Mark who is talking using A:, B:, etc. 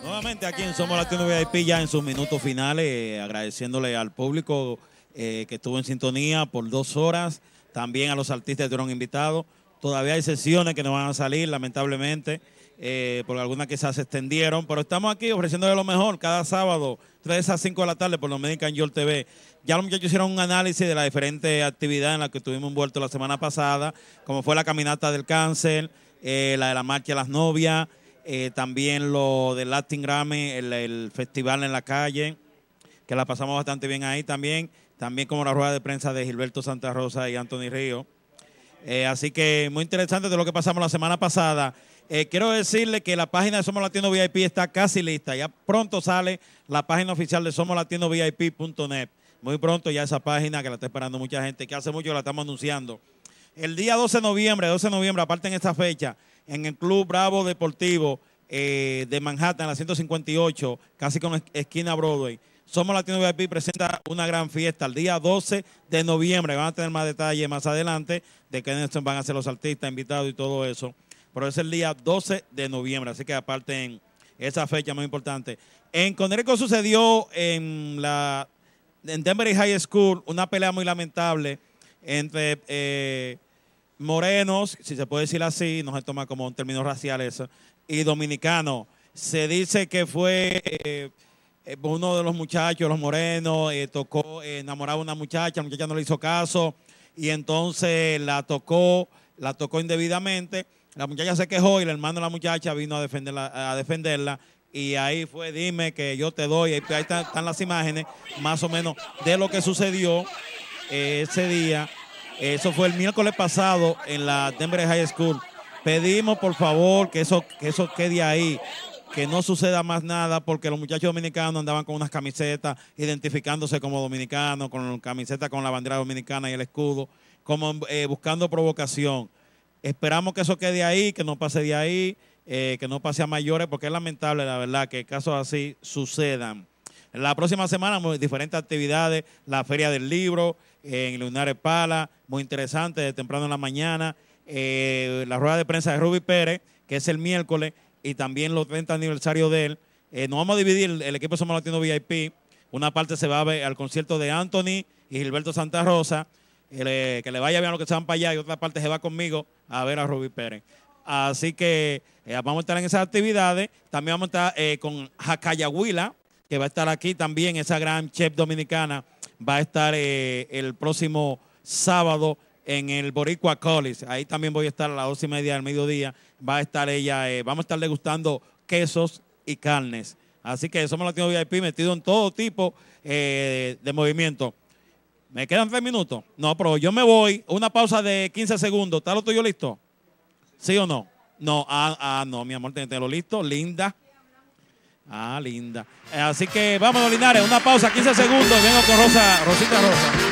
A: Nuevamente aquí en Somos Latino VIP, ya en sus minutos finales, agradeciéndole al público eh, que estuvo en sintonía por dos horas, también a los artistas que fueron invitados. Todavía hay sesiones que no van a salir, lamentablemente, eh, por porque algunas quizás se extendieron, pero estamos aquí ofreciéndole lo mejor cada sábado, 3 a 5 de la tarde por Dominican Yol TV. Ya los muchachos hicieron un análisis de las diferentes actividades en las que estuvimos envueltos la semana pasada, como fue la caminata del cáncer, eh, la de la marcha de las novias. Eh, también lo del Latin Grammy, el, festival en la calle, que la pasamos bastante bien ahí también, también como la rueda de prensa de Gilberto Santa Rosa y Anthony Río. Eh, así que muy interesante de lo que pasamos la semana pasada. Eh, quiero decirle que la página de Somos Latino VIP está casi lista. Ya pronto sale la página oficial de VIP.net Muy pronto ya esa página que la está esperando mucha gente, que hace mucho la estamos anunciando. El día 12 de noviembre, 12 de noviembre, aparte en esta fecha, en el Club Bravo Deportivo eh, de Manhattan, la 158, casi con esquina Broadway. Somos Latino VIP presenta una gran fiesta el día 12 de noviembre. Van a tener más detalles más adelante de qué van a ser los artistas invitados y todo eso. Pero es el día 12 de noviembre, así que aparte en esa fecha muy importante. En Conérico sucedió en la Denver High School una pelea muy lamentable entre eh, morenos, si se puede decir así, no se toma como un término racial eso, y dominicano, Se dice que fue eh, uno de los muchachos, los morenos, eh, tocó, enamoraba a una muchacha, la muchacha no le hizo caso, y entonces la tocó, la tocó indebidamente. La muchacha se quejó y el hermano de la muchacha vino a defenderla, a defenderla y ahí fue, dime que yo te doy, ahí están las imágenes más o menos de lo que sucedió eh, ese día eso fue el miércoles pasado en la Denver High School. Pedimos por favor que eso, que eso quede ahí, que no suceda más nada, porque los muchachos dominicanos andaban con unas camisetas, identificándose como dominicanos, con camisetas con la bandera dominicana y el escudo, como eh, buscando provocación. Esperamos que eso quede ahí, que no pase de ahí, eh, que no pase a mayores, porque es lamentable, la verdad, que casos así sucedan. La próxima semana, diferentes actividades, la feria del libro, en Lunares Pala, muy interesante, de temprano en la mañana. Eh, la rueda de prensa de Ruby Pérez, que es el miércoles, y también los 30 aniversarios de él. Eh, nos vamos a dividir el, equipo Somos Latino VIP. Una parte se va a ver al concierto de Anthony y Gilberto Santa Rosa. Eh, que le vaya bien a los que están para allá. Y otra parte se va conmigo a ver a Ruby Pérez. Así que vamos a estar en esas actividades. También vamos a estar con Huila que va a estar aquí también, esa gran chef dominicana va a estar eh, el próximo sábado en el Boricua College. Ahí también voy a estar a las dos y media del mediodía. Va a estar ella, eh, vamos a estar degustando quesos y carnes. Así que somos Latino VIP metido en todo tipo eh, de movimiento. ¿Me quedan tres minutos? No, pero yo me voy. Una pausa de 15 segundos. ¿Está lo tuyo listo? ¿Sí o no? No, ah, ah no, mi amor, tenelo listo. Linda. Ah, linda. Eh, así que vamos, Linares, una pausa, 15 segundos vengo con Rosa, Rosita Rosa.